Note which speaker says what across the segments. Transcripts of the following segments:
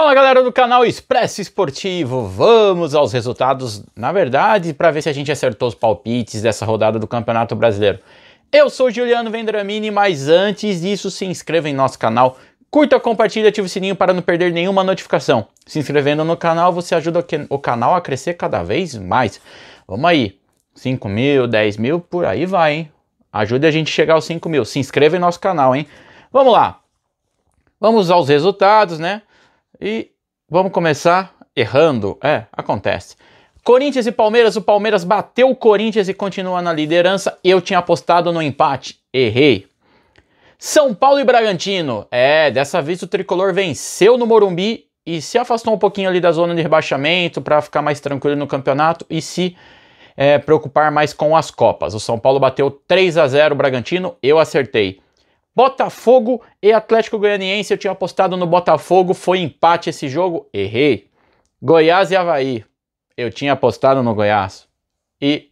Speaker 1: Fala galera do canal Expresso Esportivo, vamos aos resultados, na verdade, para ver se a gente acertou os palpites dessa rodada do Campeonato Brasileiro. Eu sou Juliano Vendramini, mas antes disso se inscreva em nosso canal, curta, compartilha, ative o sininho para não perder nenhuma notificação. Se inscrevendo no canal você ajuda o canal a crescer cada vez mais. Vamos aí, 5 mil, 10 mil, por aí vai, hein? Ajude a gente a chegar aos 5 mil, se inscreva em nosso canal, hein? Vamos lá, vamos aos resultados, né? E vamos começar errando. É, acontece. Corinthians e Palmeiras, o Palmeiras bateu o Corinthians e continua na liderança. Eu tinha apostado no empate, errei. São Paulo e Bragantino. É, dessa vez o tricolor venceu no Morumbi e se afastou um pouquinho ali da zona de rebaixamento para ficar mais tranquilo no campeonato e se é, preocupar mais com as Copas. O São Paulo bateu 3 a 0 o Bragantino, eu acertei. Botafogo e Atlético Goianiense. Eu tinha apostado no Botafogo, foi empate esse jogo, errei. Goiás e Havaí. Eu tinha apostado no Goiás e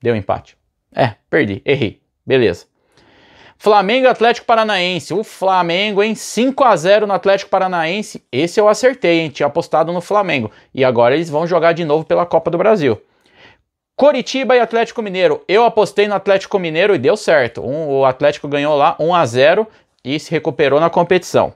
Speaker 1: deu empate. É, perdi, errei. Beleza. Flamengo e Atlético Paranaense. O Flamengo, em 5 a 0 no Atlético Paranaense. Esse eu acertei, hein? Tinha apostado no Flamengo. E agora eles vão jogar de novo pela Copa do Brasil. Coritiba e Atlético Mineiro. Eu apostei no Atlético Mineiro e deu certo. Um, o Atlético ganhou lá 1 a 0 e se recuperou na competição.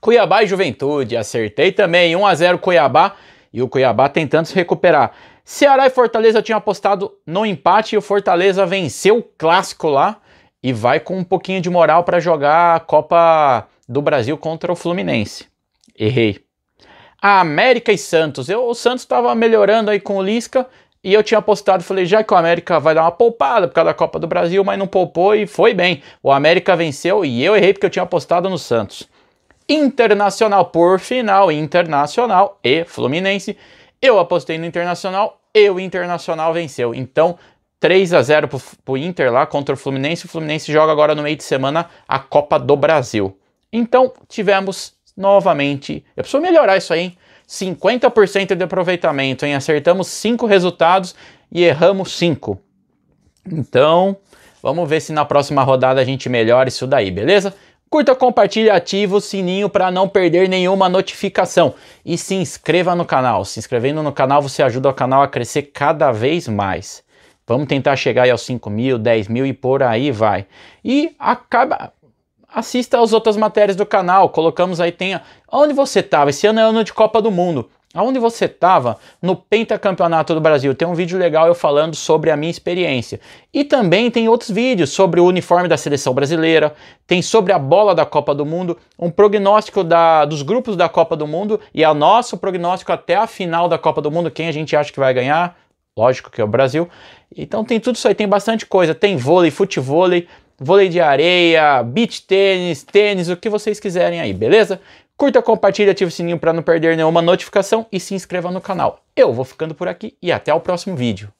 Speaker 1: Cuiabá e Juventude, acertei também 1 a 0 Cuiabá e o Cuiabá tentando se recuperar. Ceará e Fortaleza tinham apostado no empate e o Fortaleza venceu o clássico lá e vai com um pouquinho de moral para jogar a Copa do Brasil contra o Fluminense. Errei. A América e Santos. Eu, o Santos estava melhorando aí com o Lisca e eu tinha apostado, falei, já que o América vai dar uma poupada por causa da Copa do Brasil, mas não poupou e foi bem. O América venceu e eu errei porque eu tinha apostado no Santos. Internacional por final, Internacional e Fluminense. Eu apostei no Internacional e o Internacional venceu. Então, 3 a 0 para o Inter lá contra o Fluminense. O Fluminense joga agora no meio de semana a Copa do Brasil. Então, tivemos novamente. Eu preciso melhorar isso aí, hein? 50% de aproveitamento, hein? Acertamos 5 resultados e erramos 5. Então, vamos ver se na próxima rodada a gente melhora isso daí, beleza? Curta, compartilhe, ative o sininho para não perder nenhuma notificação e se inscreva no canal. Se inscrevendo no canal, você ajuda o canal a crescer cada vez mais. Vamos tentar chegar aí aos 5 mil, 10 mil e por aí vai. E acaba, assista às outras matérias do canal. Colocamos aí, tem onde você estava. Esse ano é ano de Copa do Mundo. Aonde você estava no Pentacampeonato do Brasil? Tem um vídeo legal eu falando sobre a minha experiência. E também tem outros vídeos sobre o uniforme da seleção brasileira, tem sobre a bola da Copa do Mundo, um prognóstico da, dos grupos da Copa do Mundo e a é nosso prognóstico até a final da Copa do Mundo, quem a gente acha que vai ganhar. Lógico que é o Brasil. Então tem tudo isso aí, tem bastante coisa. Tem vôlei, futevôlei, vôlei de areia, beach tênis, tênis, o que vocês quiserem aí, beleza? Curta, compartilha, ative o sininho para não perder nenhuma notificação e se inscreva no canal. Eu vou ficando por aqui e até o próximo vídeo.